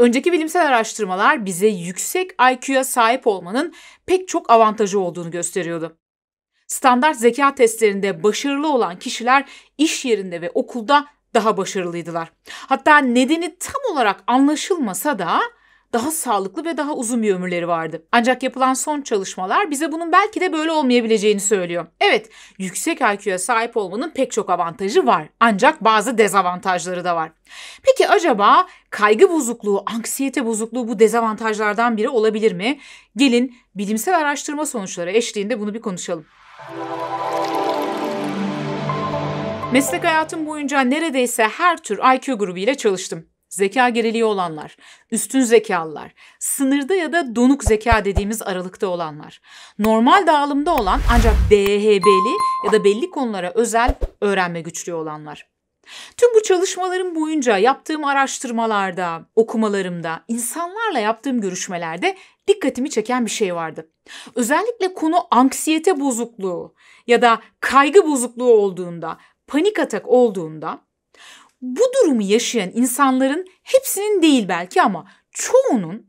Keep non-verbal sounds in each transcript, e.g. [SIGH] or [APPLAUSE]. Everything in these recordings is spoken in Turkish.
Önceki bilimsel araştırmalar bize yüksek IQ'ya sahip olmanın pek çok avantajı olduğunu gösteriyordu. Standart zeka testlerinde başarılı olan kişiler iş yerinde ve okulda daha başarılıydılar. Hatta nedeni tam olarak anlaşılmasa da daha sağlıklı ve daha uzun bir ömürleri vardı. Ancak yapılan son çalışmalar bize bunun belki de böyle olmayabileceğini söylüyor. Evet, yüksek IQ'ya sahip olmanın pek çok avantajı var. Ancak bazı dezavantajları da var. Peki acaba kaygı bozukluğu, anksiyete bozukluğu bu dezavantajlardan biri olabilir mi? Gelin bilimsel araştırma sonuçları eşliğinde bunu bir konuşalım. Meslek hayatım boyunca neredeyse her tür IQ grubu ile çalıştım zeka geriliği olanlar, üstün zekalılar, sınırda ya da donuk zeka dediğimiz aralıkta olanlar, normal dağılımda olan ancak DHB'li ya da belli konulara özel öğrenme güçlüğü olanlar. Tüm bu çalışmalarım boyunca yaptığım araştırmalarda, okumalarımda, insanlarla yaptığım görüşmelerde dikkatimi çeken bir şey vardı. Özellikle konu anksiyete bozukluğu ya da kaygı bozukluğu olduğunda, panik atak olduğunda bu durumu yaşayan insanların hepsinin değil belki ama çoğunun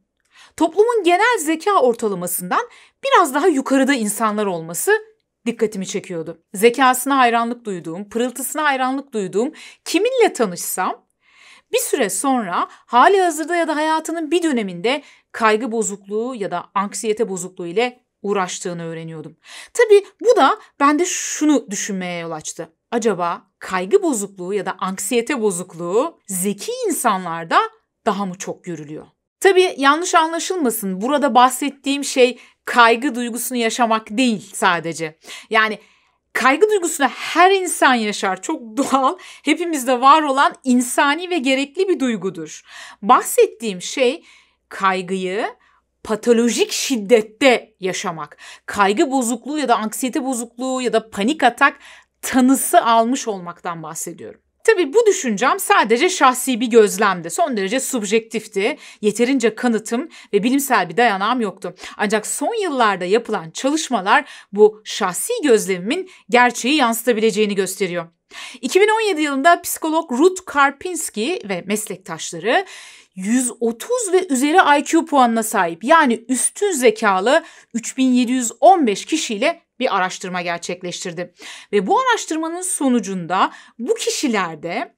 toplumun genel zeka ortalamasından biraz daha yukarıda insanlar olması dikkatimi çekiyordu. Zekasına hayranlık duyduğum, pırıltısına hayranlık duyduğum kiminle tanışsam bir süre sonra hali hazırda ya da hayatının bir döneminde kaygı bozukluğu ya da anksiyete bozukluğu ile uğraştığını öğreniyordum. Tabii bu da bende şunu düşünmeye yol açtı. Acaba kaygı bozukluğu ya da anksiyete bozukluğu zeki insanlarda daha mı çok görülüyor? Tabii yanlış anlaşılmasın. Burada bahsettiğim şey kaygı duygusunu yaşamak değil sadece. Yani kaygı duygusunu her insan yaşar. Çok [LAUGHS] doğal, hepimizde var olan insani ve gerekli bir duygudur. Bahsettiğim şey kaygıyı patolojik şiddette yaşamak. Kaygı bozukluğu ya da anksiyete bozukluğu ya da panik atak tanısı almış olmaktan bahsediyorum. Tabii bu düşüncem sadece şahsi bir gözlemdi. Son derece subjektifti. Yeterince kanıtım ve bilimsel bir dayanağım yoktu. Ancak son yıllarda yapılan çalışmalar bu şahsi gözlemimin gerçeği yansıtabileceğini gösteriyor. 2017 yılında psikolog Ruth Karpinski ve meslektaşları 130 ve üzeri IQ puanına sahip yani üstün zekalı 3715 kişiyle bir araştırma gerçekleştirdi. Ve bu araştırmanın sonucunda bu kişilerde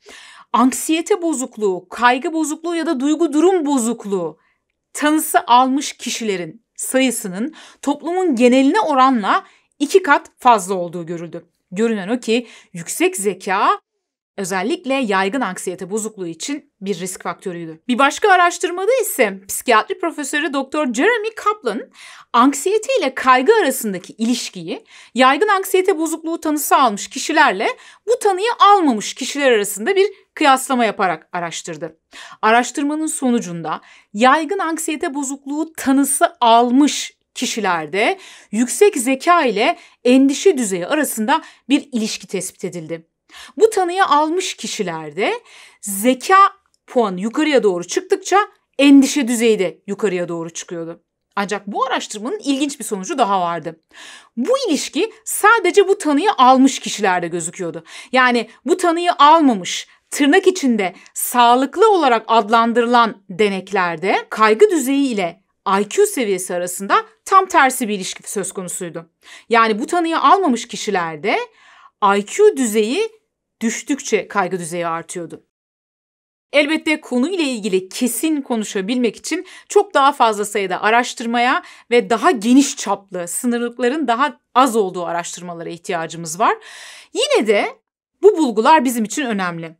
anksiyete bozukluğu, kaygı bozukluğu ya da duygu durum bozukluğu tanısı almış kişilerin sayısının toplumun geneline oranla iki kat fazla olduğu görüldü. Görünen o ki yüksek zeka özellikle yaygın anksiyete bozukluğu için bir risk faktörüydü. Bir başka araştırmada ise psikiyatri profesörü Dr. Jeremy Kaplan anksiyete ile kaygı arasındaki ilişkiyi yaygın anksiyete bozukluğu tanısı almış kişilerle bu tanıyı almamış kişiler arasında bir kıyaslama yaparak araştırdı. Araştırmanın sonucunda yaygın anksiyete bozukluğu tanısı almış kişilerde yüksek zeka ile endişe düzeyi arasında bir ilişki tespit edildi. Bu tanıyı almış kişilerde zeka puanı yukarıya doğru çıktıkça endişe düzeyi de yukarıya doğru çıkıyordu. Ancak bu araştırmanın ilginç bir sonucu daha vardı. Bu ilişki sadece bu tanıyı almış kişilerde gözüküyordu. Yani bu tanıyı almamış, tırnak içinde sağlıklı olarak adlandırılan deneklerde kaygı düzeyi ile IQ seviyesi arasında tam tersi bir ilişki söz konusuydu. Yani bu tanıyı almamış kişilerde IQ düzeyi düştükçe kaygı düzeyi artıyordu. Elbette konuyla ilgili kesin konuşabilmek için çok daha fazla sayıda araştırmaya ve daha geniş çaplı, sınırlıkların daha az olduğu araştırmalara ihtiyacımız var. Yine de bu bulgular bizim için önemli.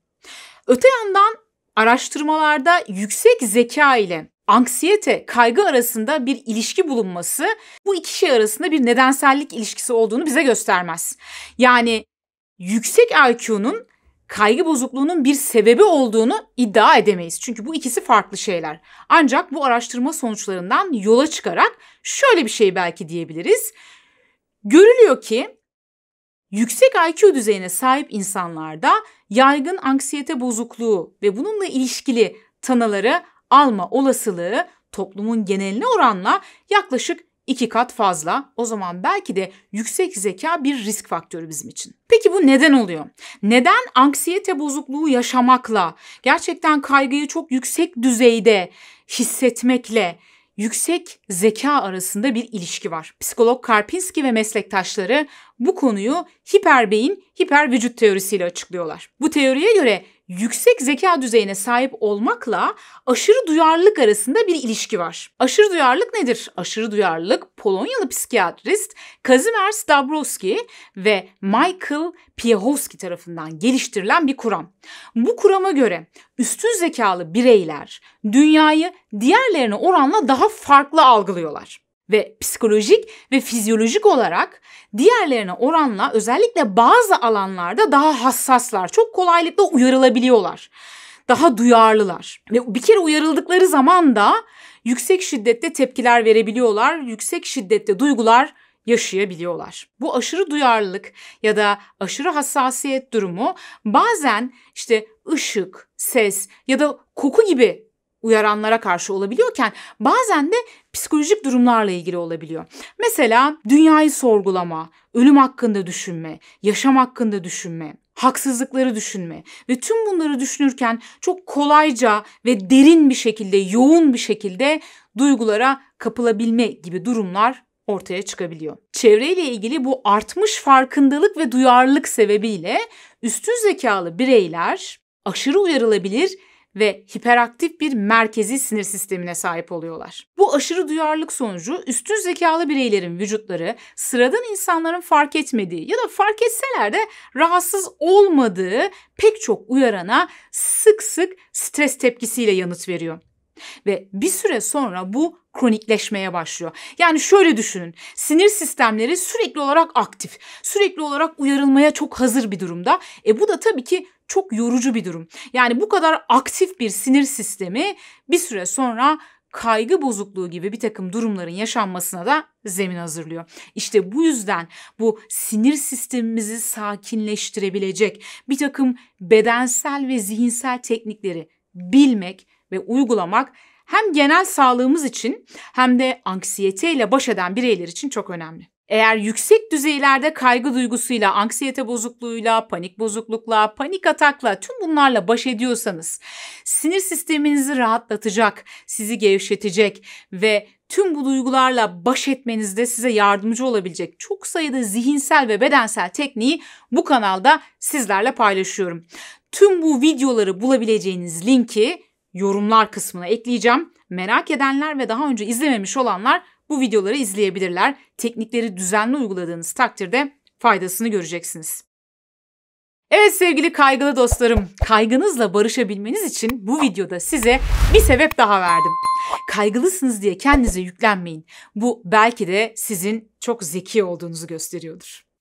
Öte yandan araştırmalarda yüksek zeka ile anksiyete, kaygı arasında bir ilişki bulunması bu iki şey arasında bir nedensellik ilişkisi olduğunu bize göstermez. Yani yüksek IQ'nun kaygı bozukluğunun bir sebebi olduğunu iddia edemeyiz. Çünkü bu ikisi farklı şeyler. Ancak bu araştırma sonuçlarından yola çıkarak şöyle bir şey belki diyebiliriz. Görülüyor ki yüksek IQ düzeyine sahip insanlarda yaygın anksiyete bozukluğu ve bununla ilişkili tanıları alma olasılığı toplumun geneline oranla yaklaşık iki kat fazla. O zaman belki de yüksek zeka bir risk faktörü bizim için. Peki bu neden oluyor? Neden anksiyete bozukluğu yaşamakla, gerçekten kaygıyı çok yüksek düzeyde hissetmekle yüksek zeka arasında bir ilişki var. Psikolog Karpinski ve meslektaşları bu konuyu hiperbeyin, hipervücut teorisiyle açıklıyorlar. Bu teoriye göre yüksek zeka düzeyine sahip olmakla aşırı duyarlılık arasında bir ilişki var. Aşırı duyarlılık nedir? Aşırı duyarlılık Polonyalı psikiyatrist Kazimierz Dabrowski ve Michael Piechowski tarafından geliştirilen bir kuram. Bu kurama göre üstün zekalı bireyler dünyayı diğerlerine oranla daha farklı algılıyorlar ve psikolojik ve fizyolojik olarak diğerlerine oranla özellikle bazı alanlarda daha hassaslar. Çok kolaylıkla uyarılabiliyorlar. Daha duyarlılar. Ve bir kere uyarıldıkları zaman da yüksek şiddette tepkiler verebiliyorlar. Yüksek şiddette duygular yaşayabiliyorlar. Bu aşırı duyarlılık ya da aşırı hassasiyet durumu bazen işte ışık, ses ya da koku gibi uyaranlara karşı olabiliyorken bazen de psikolojik durumlarla ilgili olabiliyor. Mesela dünyayı sorgulama, ölüm hakkında düşünme, yaşam hakkında düşünme, haksızlıkları düşünme ve tüm bunları düşünürken çok kolayca ve derin bir şekilde, yoğun bir şekilde duygulara kapılabilme gibi durumlar ortaya çıkabiliyor. Çevreyle ilgili bu artmış farkındalık ve duyarlılık sebebiyle üstün zekalı bireyler aşırı uyarılabilir ve hiperaktif bir merkezi sinir sistemine sahip oluyorlar. Bu aşırı duyarlılık sonucu üstün zekalı bireylerin vücutları sıradan insanların fark etmediği ya da fark etseler de rahatsız olmadığı pek çok uyarana sık sık stres tepkisiyle yanıt veriyor. Ve bir süre sonra bu kronikleşmeye başlıyor. Yani şöyle düşünün. Sinir sistemleri sürekli olarak aktif. Sürekli olarak uyarılmaya çok hazır bir durumda. E bu da tabii ki çok yorucu bir durum. Yani bu kadar aktif bir sinir sistemi bir süre sonra kaygı bozukluğu gibi bir takım durumların yaşanmasına da zemin hazırlıyor. İşte bu yüzden bu sinir sistemimizi sakinleştirebilecek bir takım bedensel ve zihinsel teknikleri bilmek ve uygulamak hem genel sağlığımız için hem de anksiyeteyle baş eden bireyler için çok önemli. Eğer yüksek düzeylerde kaygı duygusuyla, anksiyete bozukluğuyla, panik bozuklukla, panik atakla tüm bunlarla baş ediyorsanız sinir sisteminizi rahatlatacak, sizi gevşetecek ve tüm bu duygularla baş etmenizde size yardımcı olabilecek çok sayıda zihinsel ve bedensel tekniği bu kanalda sizlerle paylaşıyorum. Tüm bu videoları bulabileceğiniz linki yorumlar kısmına ekleyeceğim. Merak edenler ve daha önce izlememiş olanlar bu videoları izleyebilirler. Teknikleri düzenli uyguladığınız takdirde faydasını göreceksiniz. Evet sevgili kaygılı dostlarım, kaygınızla barışabilmeniz için bu videoda size bir sebep daha verdim. Kaygılısınız diye kendinize yüklenmeyin. Bu belki de sizin çok zeki olduğunuzu gösteriyordur.